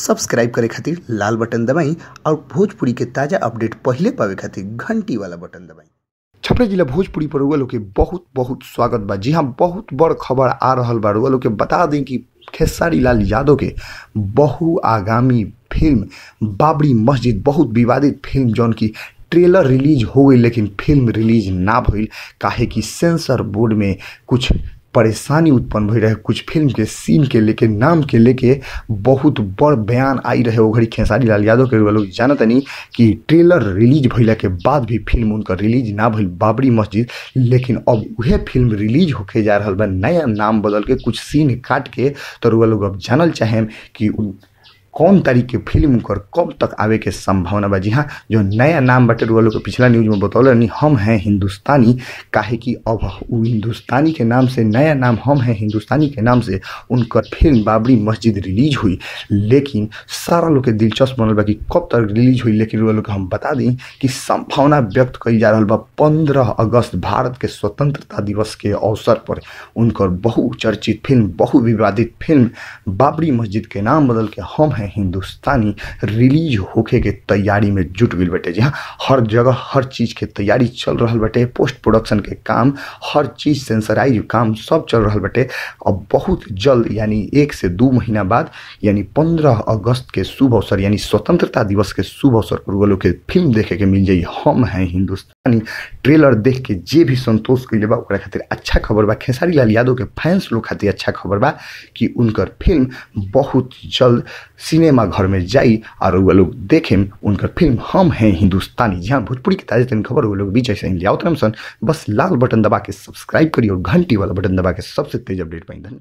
subscribe करे खातिर लाल button दबाई और भोजपुरी के ताज़ा अपडेट पहले पावे खातिर घंटी वाला बटन दबाई छपरा जिला भोजपुरी पर लोग के बहुत बहुत स्वागत बा जी हाँ बहुत बड़ खबर आ रहा बा रुआ लोग के बता दें कि खेसारी लाल यादव के बहुआगामी फिल्म बाबरी मस्जिद बहुत विवादित फिल्म जौन की ट्रेलर रिलीज हो गई लेकिन फिल्म रिलीज ना भइल काहे कि सेंसर बोर्ड में कुछ परेशानी उत्पन्न भई रहे कुछ फिल्म के सीन के लेके नाम के लेके बहुत बड़ बयान आई रहे घड़ी खेसारी लाल यादव के लोग नहीं कि ट्रेलर रिलीज भैला के बाद भी फिल्म उनका रिलीज ना भइल बाबरी मस्जिद लेकिन अब वह फिल्म रिलीज होके जा रहा बा नया नाम बदल के कुछ सीन काट के तो लोग अब जानल चाहें कि कौन तारीख के फिल्म कर कब तक आवे के संभावना बा जी हाँ जो नया नाम बटे रुआ लोग पिछला न्यूज में बतौल हम हैं हिंदुस्तानी काहे कि अब उ हिंदुस्तानी के नाम से नया नाम हम हैं हिंदुस्तानी के नाम से उनकर फिल्म बाबरी मस्जिद रिलीज हुई लेकिन सारा लोग के दिलचस्प बनल बा कि कब तक रिलीज हुई लेकिन रुआ लोग हम बता दी कि संभावना व्यक्त कर जा रहा बा पंद्रह अगस्त भारत के स्वतंत्रता दिवस के अवसर पर उनकर बहुचर्चित फिल्म बहुविवादित फिल्म बाबरी मस्जिद के नाम बदल के हम हैं है हिंदुस्तानी रिलीज होके के तैयारी में जुट गई बटे जी हाँ हर जगह हर चीज़ के तैयारी चल रहा बटे पोस्ट प्रोडक्शन के काम हर चीज़ सेंसराइज काम सब चल रहा बटे और बहुत जल्द यानी एक से दू महीना बाद यानी पंद्रह अगस्त के शुभ अवसर यानी स्वतंत्रता दिवस के शुभ अवसर पर लोग के फिल्म देखे के मिल जाइए हम हैं हिंदुस्तानी ट्रेलर देख के जे भी संतोष के लिए खातिर अच्छा खबर बा खेसारी लाल यादव के फैंस लोग खातिर अच्छा खबर बा कि उनकर फिल्म बहुत जल्द सिनेमा घर में जाई और वो लोग देखें उनकर फिल्म हम हैं हिंदुस्तानी जहाँ भोजपुरी की ताज़ा तरीन खबर वो लोग विजय सिंह ले आओ सन बस लाल बटन दबा के सब्सक्राइब करिए और घंटी वाला बटन दबा के सबसे तेज अपडेट पाएंगे धन्यवाद